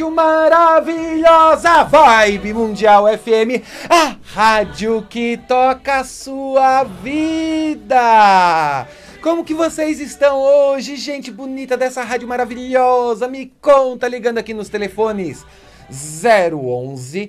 rádio maravilhosa Vibe Mundial FM, a rádio que toca a sua vida. Como que vocês estão hoje, gente bonita dessa rádio maravilhosa? Me conta ligando aqui nos telefones 011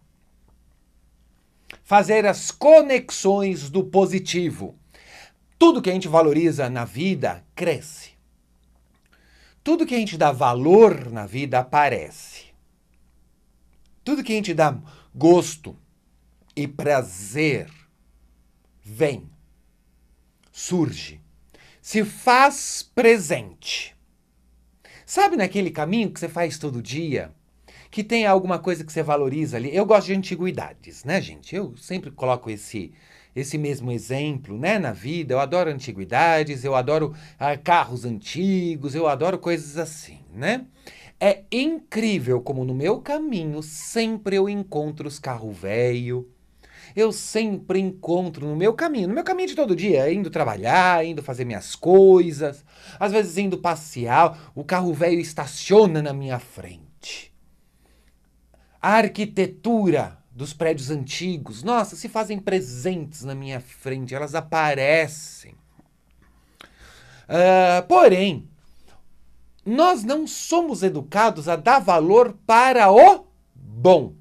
fazer as conexões do positivo. Tudo que a gente valoriza na vida cresce. Tudo que a gente dá valor na vida aparece. Tudo que a gente dá gosto e prazer vem, surge, se faz presente. Sabe naquele caminho que você faz todo dia? que tenha alguma coisa que você valoriza ali. Eu gosto de antiguidades, né, gente? Eu sempre coloco esse esse mesmo exemplo, né, na vida. Eu adoro antiguidades, eu adoro ah, carros antigos, eu adoro coisas assim, né? É incrível como no meu caminho sempre eu encontro os carro velho. Eu sempre encontro no meu caminho, no meu caminho de todo dia, indo trabalhar, indo fazer minhas coisas, às vezes indo passear, o carro velho estaciona na minha frente a arquitetura dos prédios antigos, nossa, se fazem presentes na minha frente, elas aparecem. Uh, porém, nós não somos educados a dar valor para o bom,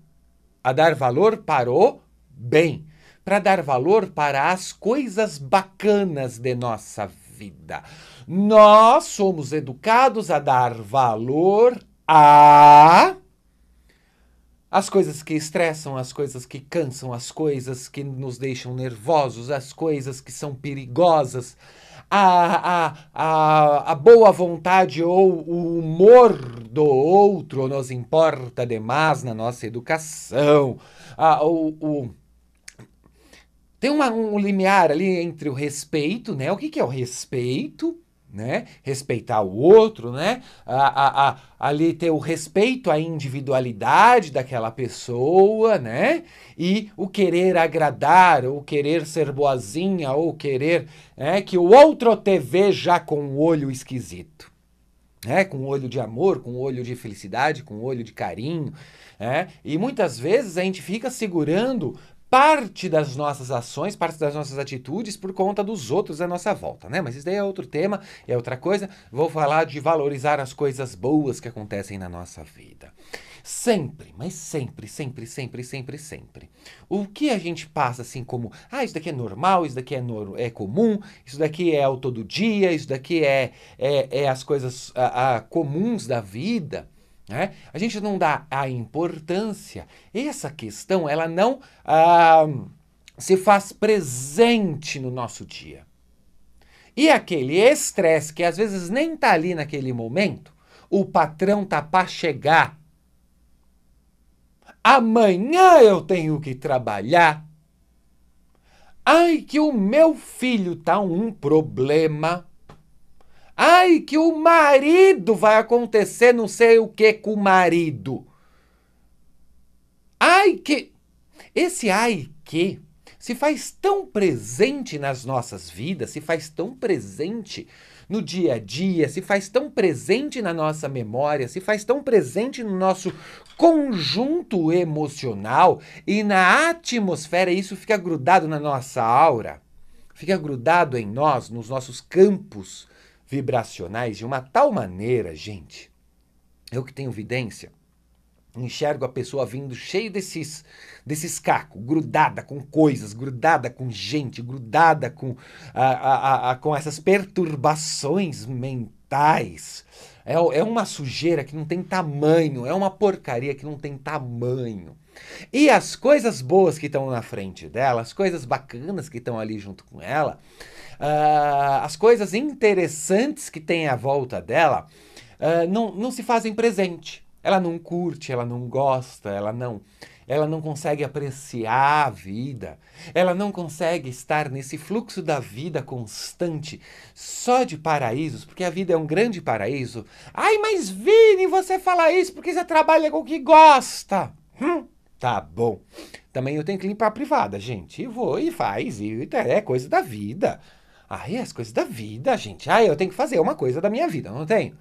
a dar valor para o bem, para dar valor para as coisas bacanas de nossa vida. Nós somos educados a dar valor a as coisas que estressam, as coisas que cansam, as coisas que nos deixam nervosos, as coisas que são perigosas, a, a, a, a boa vontade ou o humor do outro nos importa demais na nossa educação. A, o, o... Tem uma, um limiar ali entre o respeito, né? O que, que é o respeito? né? Respeitar o outro, né? A, a, a, ali ter o respeito à individualidade daquela pessoa, né? E o querer agradar, ou querer ser boazinha, ou querer né, que o outro te veja com um olho esquisito. Né? com um olho de amor, com um olho de felicidade, com um olho de carinho. Né? E muitas vezes a gente fica segurando parte das nossas ações, parte das nossas atitudes por conta dos outros à nossa volta, né? Mas isso daí é outro tema, é outra coisa. Vou falar de valorizar as coisas boas que acontecem na nossa vida. Sempre, mas sempre, sempre, sempre, sempre, sempre. O que a gente passa assim como, ah, isso daqui é normal, isso daqui é, no, é comum, isso daqui é o todo dia, isso daqui é, é, é as coisas a, a comuns da vida né? A gente não dá a importância. Essa questão ela não ah, se faz presente no nosso dia. E aquele estresse que às vezes nem tá ali naquele momento, o patrão tá para chegar. Amanhã eu tenho que trabalhar. Ai, que o meu filho tá um problema. Ai, que o marido vai acontecer não sei o que com o marido. Ai, que. Esse ai que se faz tão presente nas nossas vidas, se faz tão presente no dia a dia, se faz tão presente na nossa memória, se faz tão presente no nosso conjunto emocional e na atmosfera, isso fica grudado na nossa aura, fica grudado em nós, nos nossos campos vibracionais de uma tal maneira, gente. Eu que tenho vidência, enxergo a pessoa vindo cheia desses desses cacos, grudada com coisas, grudada com gente, grudada com, a, a, a, com essas perturbações mentais. É, é uma sujeira que não tem tamanho, é uma porcaria que não tem tamanho. E as coisas boas que estão na frente dela, as coisas bacanas que estão ali junto com ela, uh, as coisas interessantes que tem à volta dela uh, não, não se fazem presente. Ela não curte, ela não gosta, ela não ela não consegue apreciar a vida, ela não consegue estar nesse fluxo da vida constante, só de paraísos, porque a vida é um grande paraíso. Ai, mas Vini, você fala isso porque você trabalha com o que gosta. Hum, tá bom. Também eu tenho que limpar a privada, gente. E vou e faz, e é coisa da vida. Ai, as coisas da vida, gente. Ah, eu tenho que fazer uma coisa da minha vida, não tenho?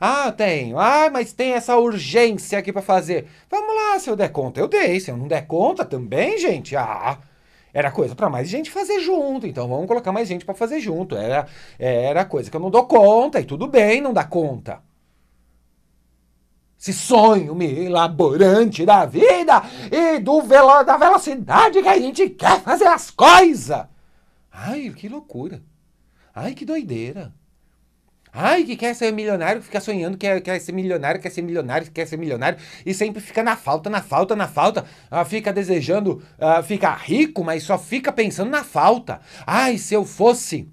Ah, eu tenho. Ah, mas tem essa urgência aqui para fazer. Vamos lá, se eu der conta, eu dei. Se eu não der conta também, gente. Ah, era coisa para mais gente fazer junto. Então vamos colocar mais gente para fazer junto. Era, era coisa que eu não dou conta e tudo bem não dar conta. Esse sonho milaborante da vida e do velo, da velocidade que a gente quer fazer as coisas. Ai, que loucura. Ai, que doideira. Ai, que quer ser milionário, fica sonhando que é, quer ser milionário, quer ser milionário, quer ser milionário, e sempre fica na falta, na falta, na falta. Ah, fica desejando, ah, fica rico, mas só fica pensando na falta. Ai, se eu fosse.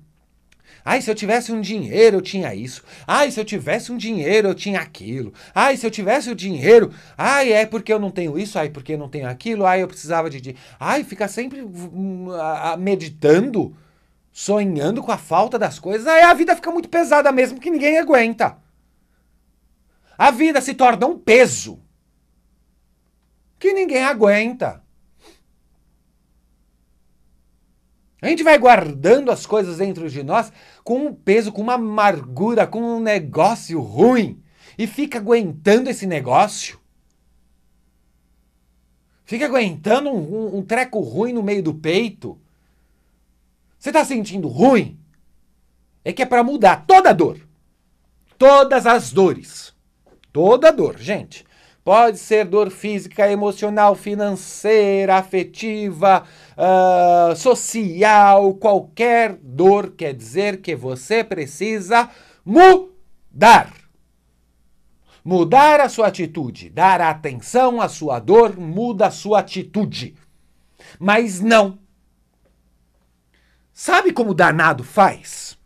Ai, se eu tivesse um dinheiro, eu tinha isso. Ai, se eu tivesse um dinheiro, eu tinha aquilo. Ai, se eu tivesse o dinheiro. Ai, é porque eu não tenho isso. Ai, porque eu não tenho aquilo. Ai, eu precisava de. Ai, fica sempre meditando sonhando com a falta das coisas, aí a vida fica muito pesada mesmo, que ninguém aguenta. A vida se torna um peso que ninguém aguenta. A gente vai guardando as coisas dentro de nós com um peso, com uma amargura, com um negócio ruim e fica aguentando esse negócio. Fica aguentando um, um, um treco ruim no meio do peito você está sentindo ruim? É que é para mudar toda dor. Todas as dores. Toda dor, gente. Pode ser dor física, emocional, financeira, afetiva, uh, social, qualquer dor quer dizer que você precisa mudar. Mudar a sua atitude, dar atenção à sua dor, muda a sua atitude. Mas não Sabe como o danado faz?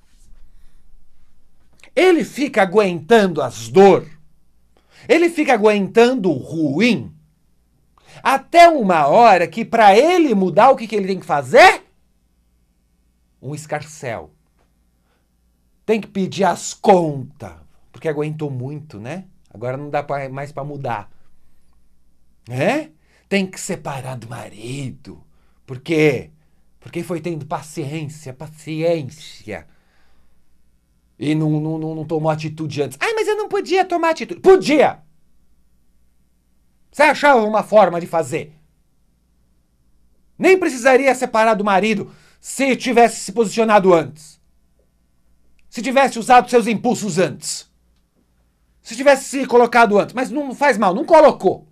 Ele fica aguentando as dor, ele fica aguentando o ruim, até uma hora que para ele mudar o que, que ele tem que fazer? Um escarcel. Tem que pedir as contas, porque aguentou muito, né? Agora não dá pra, mais para mudar. né? Tem que separar do marido, porque porque foi tendo paciência, paciência. E não, não, não, não tomou atitude antes. Ah, mas eu não podia tomar atitude. Podia! Você achava uma forma de fazer. Nem precisaria separar do marido se tivesse se posicionado antes. Se tivesse usado seus impulsos antes. Se tivesse se colocado antes. Mas não faz mal, não colocou.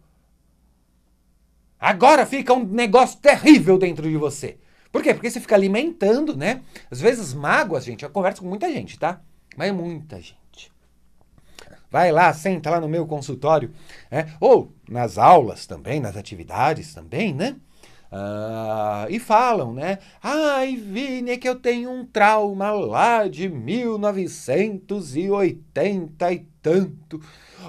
Agora fica um negócio terrível dentro de você. Por quê? Porque você fica alimentando, né? Às vezes mágoas, gente, eu converso com muita gente, tá? Mas é muita gente. Vai lá, senta lá no meu consultório, né? ou nas aulas também, nas atividades também, né? Ah, e falam, né? Ai, Vini, é que eu tenho um trauma lá de 1980 e tanto,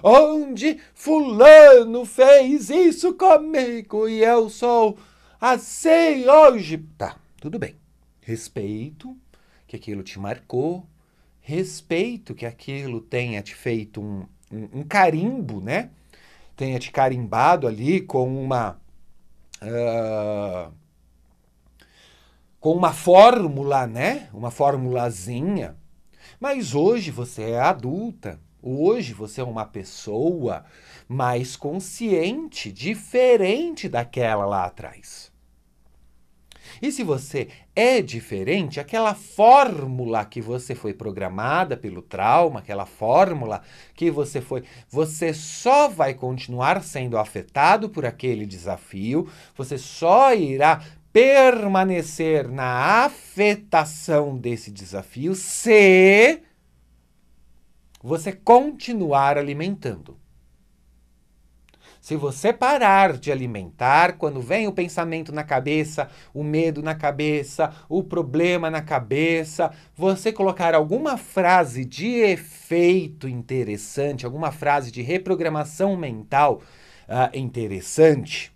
onde Fulano fez isso comigo e eu sou Assim hoje. Tá, tudo bem. Respeito que aquilo te marcou, respeito que aquilo tenha te feito um, um, um carimbo, né? Tenha te carimbado ali com uma. Uh, com uma fórmula, né? Uma formulazinha. Mas hoje você é adulta, Hoje você é uma pessoa mais consciente, diferente daquela lá atrás. E se você é diferente, aquela fórmula que você foi programada pelo trauma, aquela fórmula que você foi, você só vai continuar sendo afetado por aquele desafio, você só irá permanecer na afetação desse desafio se você continuar alimentando. Se você parar de alimentar, quando vem o pensamento na cabeça, o medo na cabeça, o problema na cabeça, você colocar alguma frase de efeito interessante, alguma frase de reprogramação mental uh, interessante,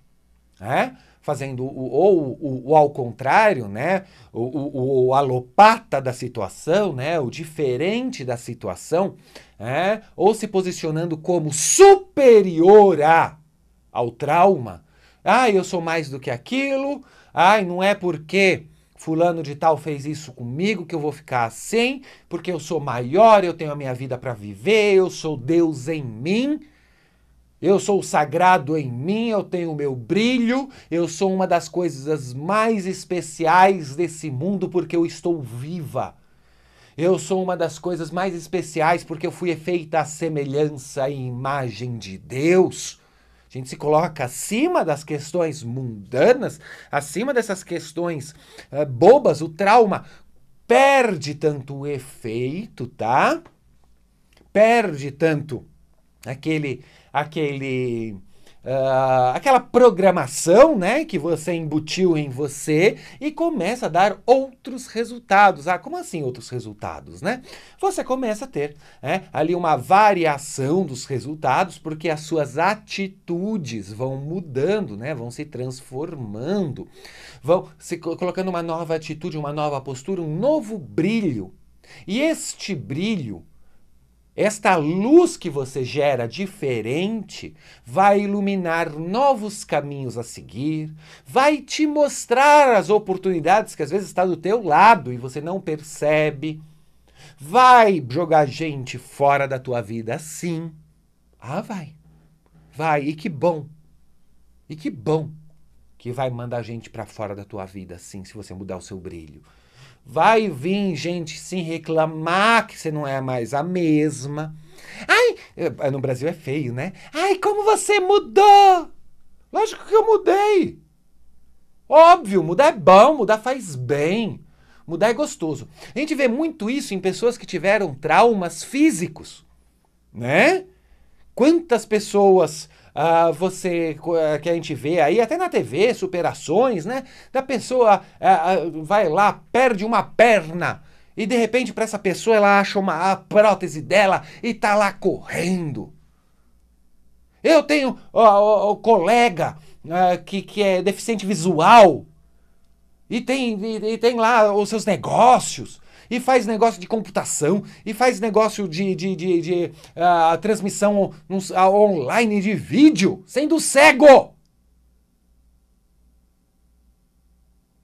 né? fazendo o, ou o, o ao contrário, né? O, o, o alopata da situação, né? O diferente da situação, né? ou se posicionando como superior a, ao trauma. Ah, eu sou mais do que aquilo. Ai, não é porque fulano de tal fez isso comigo que eu vou ficar assim, porque eu sou maior, eu tenho a minha vida para viver, eu sou Deus em mim. Eu sou sagrado em mim, eu tenho o meu brilho, eu sou uma das coisas mais especiais desse mundo porque eu estou viva. Eu sou uma das coisas mais especiais porque eu fui feita à semelhança e imagem de Deus. A gente se coloca acima das questões mundanas, acima dessas questões uh, bobas, o trauma perde tanto o efeito, tá? Perde tanto aquele aquele Uh, aquela programação né, que você embutiu em você e começa a dar outros resultados. Ah, como assim outros resultados, né? Você começa a ter né, ali uma variação dos resultados porque as suas atitudes vão mudando, né? Vão se transformando, vão se colocando uma nova atitude, uma nova postura, um novo brilho. E este brilho esta luz que você gera diferente vai iluminar novos caminhos a seguir, vai te mostrar as oportunidades que às vezes está do teu lado e você não percebe. Vai jogar gente fora da tua vida, sim. Ah, vai. Vai, e que bom. E que bom que vai mandar gente para fora da tua vida, sim, se você mudar o seu brilho. Vai vir gente sem reclamar que você não é mais a mesma. Ai, eh, no Brasil é feio, né? Ai, como você mudou! Lógico que eu mudei. Óbvio, mudar é bom, mudar faz bem. Mudar é gostoso. A gente vê muito isso em pessoas que tiveram traumas físicos, né? Quantas pessoas ah, você eh, que a gente vê aí, até na TV, superações, né? Da pessoa eh, eh, vai lá, perde uma perna. E de repente, para essa pessoa, ela acha uma a prótese dela e tá lá correndo. Eu tenho o, colega que, que é deficiente visual e tem, e, e tem lá os seus negócios e faz negócio de computação, e faz negócio de, de, de, de uh, transmissão uh, online de vídeo, sendo cego.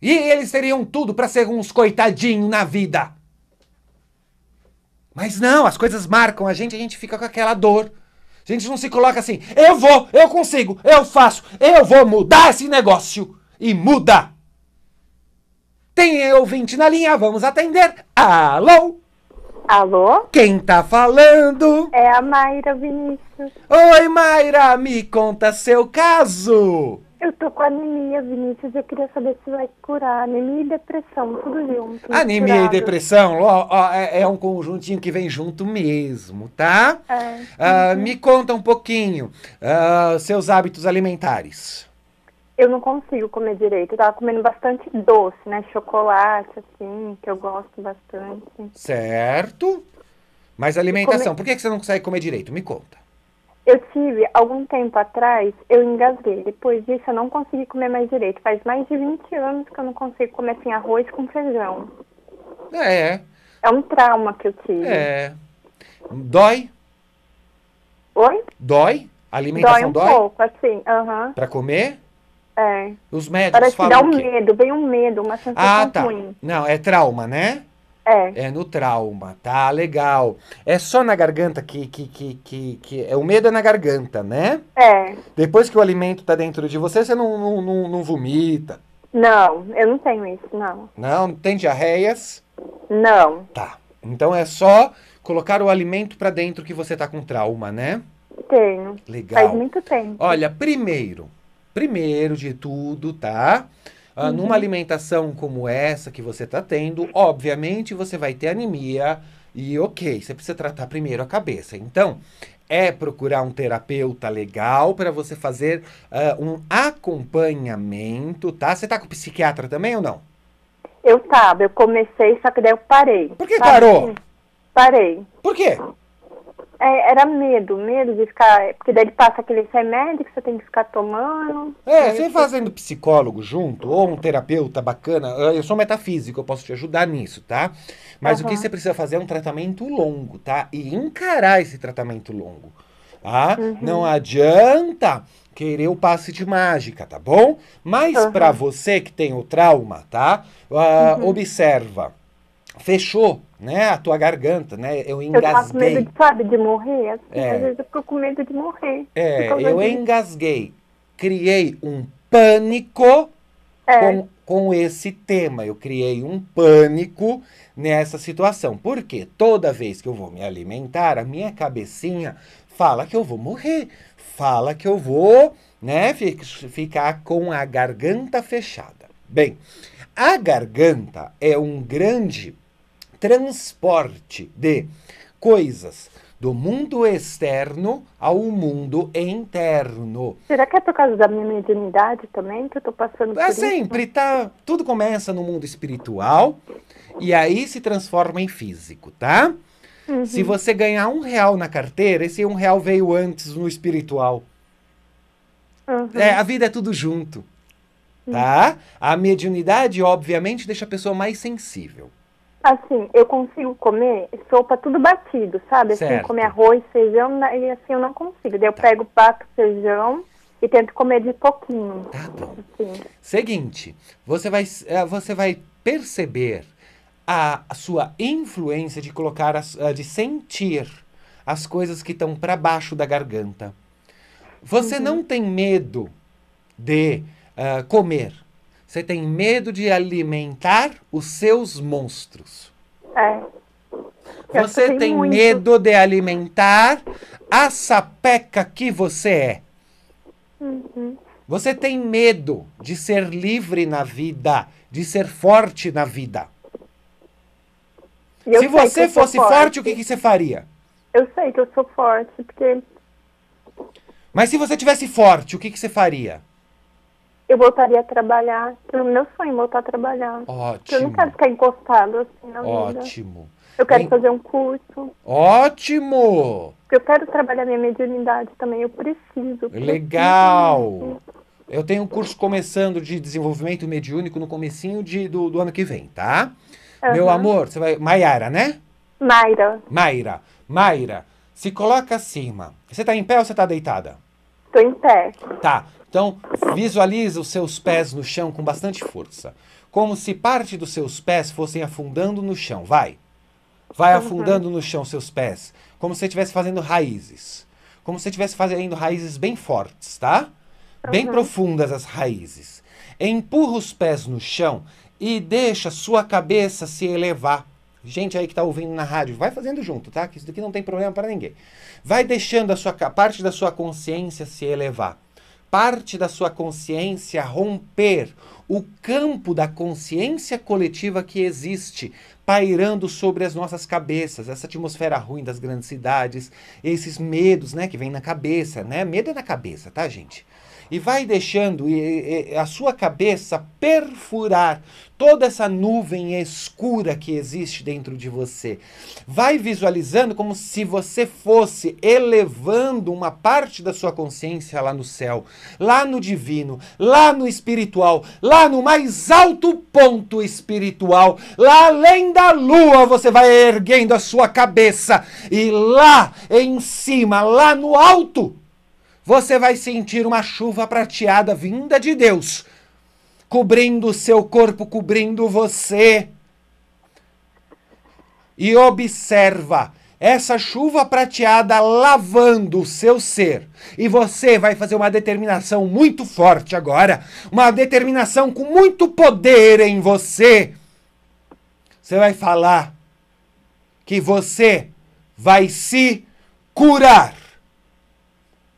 E eles teriam tudo para ser uns coitadinhos na vida. Mas não, as coisas marcam a gente, a gente fica com aquela dor. A gente não se coloca assim, eu vou, eu consigo, eu faço, eu vou mudar esse negócio. E muda! Tem ouvinte na linha, vamos atender. Alô? Alô? Quem tá falando? É a Mayra Vinícius. Oi, Mayra, me conta seu caso. Eu tô com anemia, Vinícius. Eu queria saber se vai curar. Anemia e depressão, tudo junto. Anemia curado. e depressão, ó, ó, é, é, um conjuntinho que vem junto mesmo, tá? É. Ah, uhum. me conta um pouquinho ah, seus hábitos alimentares eu não consigo comer direito. Eu tava comendo bastante doce, né? Chocolate, assim, que eu gosto bastante. Certo. Mas alimentação, come... por que você não consegue comer direito? Me conta. Eu tive, algum tempo atrás, eu engasguei. Depois disso, eu não consegui comer mais direito. Faz mais de 20 anos que eu não consigo comer, assim, arroz com feijão. É. É um trauma que eu tive. É. Dói? Oi? Dói? alimentação dói? um dói? pouco, assim, aham. Uh -huh. Pra comer? É. Os médicos Parece falam. Parece que dá um medo, vem um medo, uma sensação ah, tá. ruim. Não, é trauma, né? É. É no trauma, tá? Legal. É só na garganta que, que, que, que, que... É, o medo é na garganta, né? É. Depois que o alimento tá dentro de você, você não, não, não, não vomita. Não, eu não tenho isso, não. Não? Tem diarreias? Não. Tá. Então é só colocar o alimento para dentro que você tá com trauma, né? Tenho. Legal. Faz muito tempo. Olha, primeiro, Primeiro de tudo, tá? Ah, uhum. Numa alimentação como essa que você tá tendo, obviamente você vai ter anemia. E ok, você precisa tratar primeiro a cabeça. Então, é procurar um terapeuta legal para você fazer uh, um acompanhamento, tá? Você tá com psiquiatra também ou não? Eu tava, eu comecei, só que daí eu parei. Por que parei, parou? Parei. Por quê? É, era medo, medo de ficar. Porque daí ele passa aquele remédio que você tem que ficar tomando. É, você fazendo psicólogo junto, ou um terapeuta bacana. Eu sou metafísico, eu posso te ajudar nisso, tá? Mas uhum. o que você precisa fazer é um tratamento longo, tá? E encarar esse tratamento longo. Tá? Uhum. Não adianta querer o passe de mágica, tá bom? Mas uhum. para você que tem o trauma, tá? Uh, observa fechou, né, a tua garganta, né? Eu engasguei. Eu tava com medo, sabe, de morrer. Assim, é. Às vezes eu fico com medo de morrer. É, eu disso. engasguei. Criei um pânico é. com, com esse tema. Eu criei um pânico nessa situação. Porque toda vez que eu vou me alimentar, a minha cabecinha fala que eu vou morrer. Fala que eu vou, né, ficar com a garganta fechada. Bem, a garganta é um grande transporte de coisas do mundo externo ao mundo interno. Será que é por causa da minha mediunidade também que eu estou passando é sempre, tá? Tudo começa no mundo espiritual e aí se transforma em físico, tá? Uhum. Se você ganhar um real na carteira, esse um real veio antes no espiritual. Uhum. É, a vida é tudo junto, tá? Uhum. A mediunidade, obviamente, deixa a pessoa mais sensível. Assim, eu consigo comer sopa tudo batido, sabe? Assim, comer arroz, feijão, né? e assim eu não consigo. Daí eu tá. pego pato, feijão e tento comer de pouquinho. Tá bom. Assim. Seguinte, você vai, eh, você vai perceber a, sua influência de colocar, eh, de sentir as coisas que estão para baixo da garganta. Você uhum. não tem medo de uh, comer você tem medo de alimentar os seus monstros. É. você tem muito. medo de alimentar a sapeca que você é. Uhum. Você tem medo de ser livre na vida, de ser forte na vida. Se você fosse forte, forte, o que, que você faria? Eu sei que eu sou forte, porque. Mas se você tivesse forte, o que, que você faria? eu voltaria a trabalhar. Pelo meu sonho, é voltar a trabalhar. Ótimo. eu não quero ficar encostado assim na Ótimo. Vida. Eu quero fazer um curso. Ótimo! eu quero trabalhar minha mediunidade também, eu preciso. Legal! Eu tenho um curso começando de desenvolvimento mediúnico no comecinho de, do, do ano que vem, tá? Uhum. Meu amor, você vai... Maiara, né? Mayra. Mayra. Mayra, se coloca acima. Você tá em pé ou você tá deitada? Tô em pé. Tá. Então, visualiza os seus pés no chão com bastante força, como se parte dos seus pés fossem afundando no chão. Vai. Vai afundando no chão seus pés, como se você estivesse fazendo raízes. Como se você estivesse fazendo raízes bem fortes, tá? Bem uhum. profundas as raízes. Empurra os pés no chão e deixa sua cabeça se elevar. Gente aí que está ouvindo na rádio, vai fazendo junto, tá? Que isso daqui não tem problema para ninguém. Vai deixando a sua parte da sua consciência se elevar parte da sua consciência romper o campo da consciência coletiva que existe pairando sobre as nossas cabeças, essa atmosfera ruim das grandes cidades, esses medos, né, que vem na cabeça, né? Medo é na cabeça, tá, gente? e vai deixando a sua cabeça perfurar toda essa nuvem escura que existe dentro de você. Vai visualizando como se você fosse elevando uma parte da sua consciência lá no céu, lá no divino, lá no espiritual, lá no mais alto ponto espiritual, lá além da lua, você vai erguendo a sua cabeça e lá em cima, lá no alto, você vai sentir uma chuva prateada vinda de Deus, cobrindo o seu corpo, cobrindo você. E observa essa chuva prateada lavando o seu ser. E você vai fazer uma determinação muito forte agora, uma determinação com muito poder em você. Você vai falar que você vai se curar.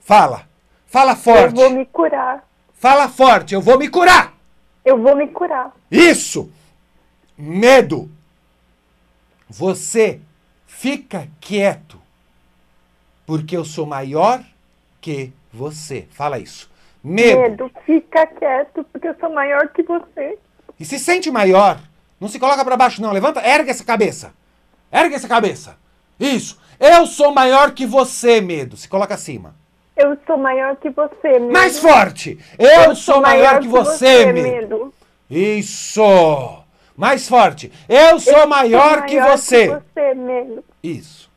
Fala. Fala forte. Eu vou me curar. Fala forte, eu vou me curar. Eu vou me curar. Isso! Medo. Você fica quieto, porque eu sou maior que você. Fala isso. Medo. Medo, fica quieto, porque eu sou maior que você. E se sente maior. Não se coloca para baixo, não. Levanta, ergue essa cabeça. Ergue essa cabeça. Isso. Eu sou maior que você, medo. Se coloca acima. Eu sou maior que você, medo. Mais forte! Eu, eu sou, maior, maior, que você, que você medo. Isso! Mais forte. Eu sou, eu maior, sou maior, que você. Que você medo. Isso.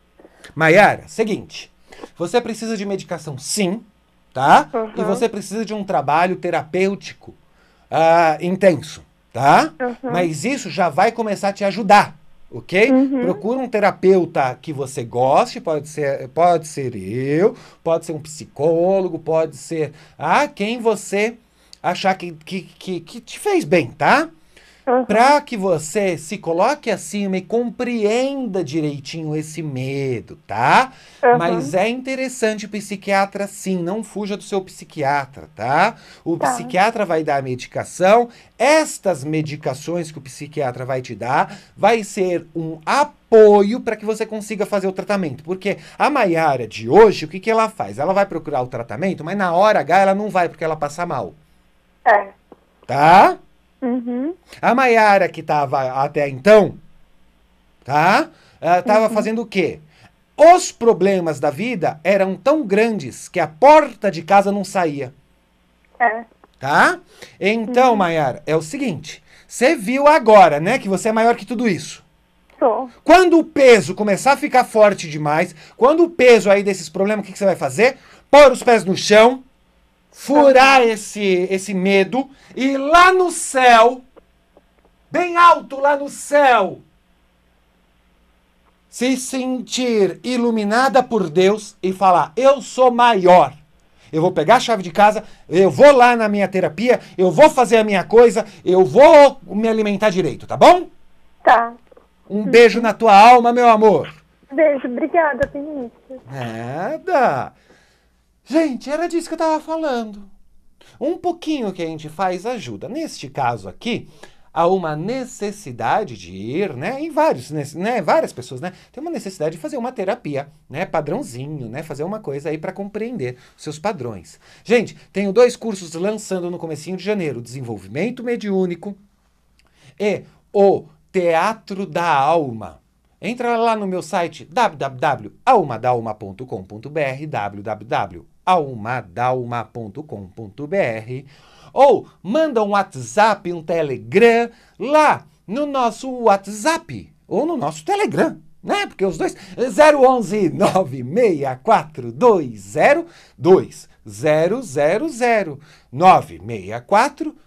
Maiara, seguinte. Você precisa de medicação, sim, tá? Uhum. E você precisa de um trabalho terapêutico uh, intenso, tá? Uhum. Mas isso já vai começar a te ajudar ok? Uhum. Procura um terapeuta que você goste, pode ser, pode ser eu, pode ser um psicólogo, pode ser ah, quem você achar que, que, que, que te fez bem, tá? Uhum. Para que você se coloque acima e compreenda direitinho esse medo, tá? Uhum. Mas é interessante psiquiatra sim, não fuja do seu psiquiatra, tá? O tá. psiquiatra vai dar a medicação, estas medicações que o psiquiatra vai te dar vai ser um apoio para que você consiga fazer o tratamento. Porque a Maiara de hoje, o que, que ela faz? Ela vai procurar o tratamento, mas na hora H ela não vai porque ela passa mal. É. Tá? Uhum. A Maiara, que estava até então, tá? Estava uhum. fazendo o quê? Os problemas da vida eram tão grandes que a porta de casa não saía. É. Tá? Então, uhum. Maiara, é o seguinte. Você viu agora, né, que você é maior que tudo isso. Sou. Quando o peso começar a ficar forte demais, quando o peso aí desses problemas, o que, que você vai fazer? Pôr os pés no chão, furar esse, esse medo e lá no céu, bem alto lá no céu, se sentir iluminada por Deus e falar: Eu sou maior. Eu vou pegar a chave de casa, eu vou lá na minha terapia, eu vou fazer a minha coisa, eu vou me alimentar direito, tá bom? Tá. Um beijo na tua alma, meu amor. Beijo, obrigada, Vinícius. Nada. Gente, era disso que eu estava falando. Um pouquinho que a gente faz ajuda. Neste caso aqui, há uma necessidade de ir, né? Em vários, né? Várias pessoas, né? Tem uma necessidade de fazer uma terapia, né? Padrãozinho, né? Fazer uma coisa aí para compreender seus padrões. Gente, tenho dois cursos lançando no comecinho de janeiro: Desenvolvimento Mediúnico e o Teatro da Alma. Entra lá no meu site www.almadalma.com.br, www almadalma.com.br ou manda um WhatsApp, um Telegram lá no nosso WhatsApp ou no nosso Telegram, né? Porque os dois 011 96420 2000 964 20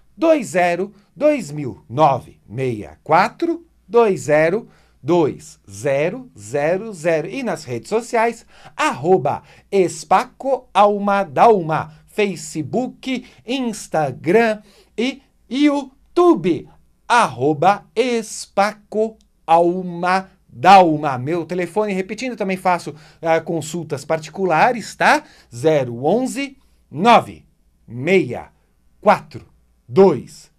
2000 964 20 2000 e nas redes sociais, arroba Espaco Alma Dalma, Facebook, Instagram e YouTube, arroba Espaco Alma Dalma. Meu telefone, repetindo, também faço uh, consultas particulares, tá? 011 964 20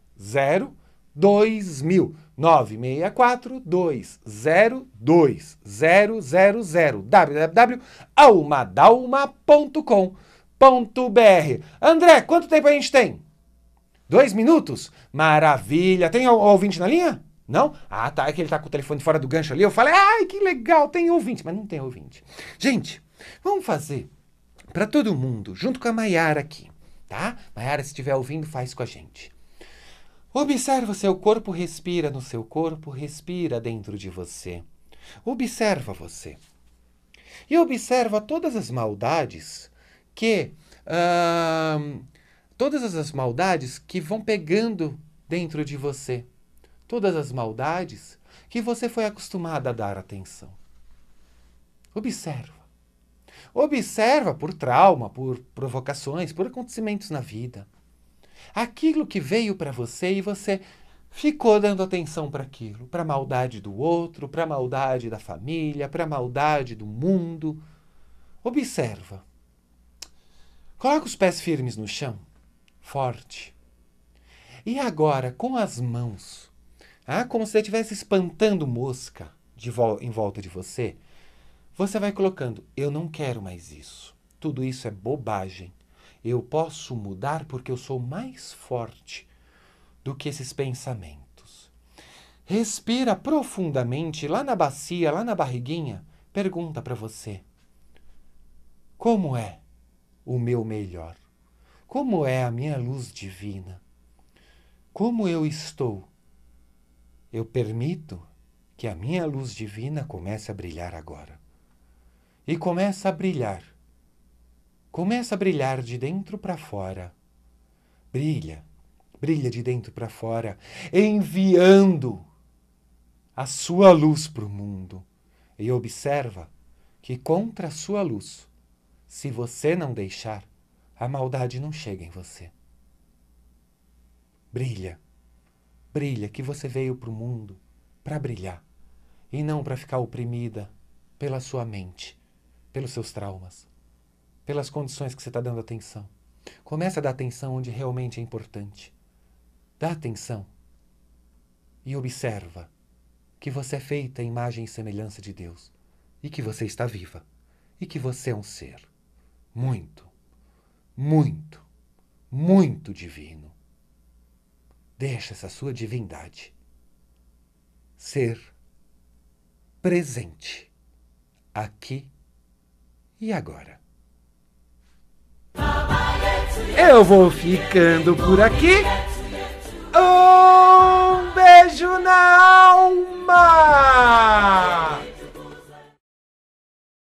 2000. 964 202 www.almadalma.com.br André, quanto tempo a gente tem? Dois minutos? Maravilha! Tem ouvinte na linha? Não? Ah, tá. É que ele tá com o telefone fora do gancho ali. Eu falei, ai, que legal, tem ouvinte. Mas não tem ouvinte. Gente, vamos fazer para todo mundo, junto com a Maiara aqui, tá? Maiara, se estiver ouvindo, faz com a gente. Observa seu corpo respira no seu corpo, respira dentro de você. Observa você. E observa todas as maldades que. Uh, todas as maldades que vão pegando dentro de você. Todas as maldades que você foi acostumada a dar atenção. Observa. Observa por trauma, por provocações, por acontecimentos na vida aquilo que veio para você e você ficou dando atenção para aquilo, para a maldade do outro, para a maldade da família, para a maldade do mundo. Observa. Coloca os pés firmes no chão, forte. E agora, com as mãos, ah, como se você estivesse espantando mosca vo em volta de você, você vai colocando: Eu não quero mais isso. Tudo isso é bobagem. Eu posso mudar porque eu sou mais forte do que esses pensamentos. Respira profundamente lá na bacia, lá na barriguinha. Pergunta para você: Como é o meu melhor? Como é a minha luz divina? Como eu estou? Eu permito que a minha luz divina comece a brilhar agora. E começa a brilhar Começa a brilhar de dentro para fora. Brilha, brilha de dentro para fora, enviando a sua luz para o mundo. E observa que contra a sua luz, se você não deixar, a maldade não chega em você. Brilha, brilha que você veio para o mundo para brilhar e não para ficar oprimida pela sua mente, pelos seus traumas pelas condições que você está dando atenção. Começa a dar atenção onde realmente é importante. Dá atenção e observa que você é feita a imagem e semelhança de Deus e que você está viva e que você é um ser muito, muito, muito divino. Deixa essa sua divindade ser presente aqui e agora. Eu vou ficando por aqui. Um beijo na alma!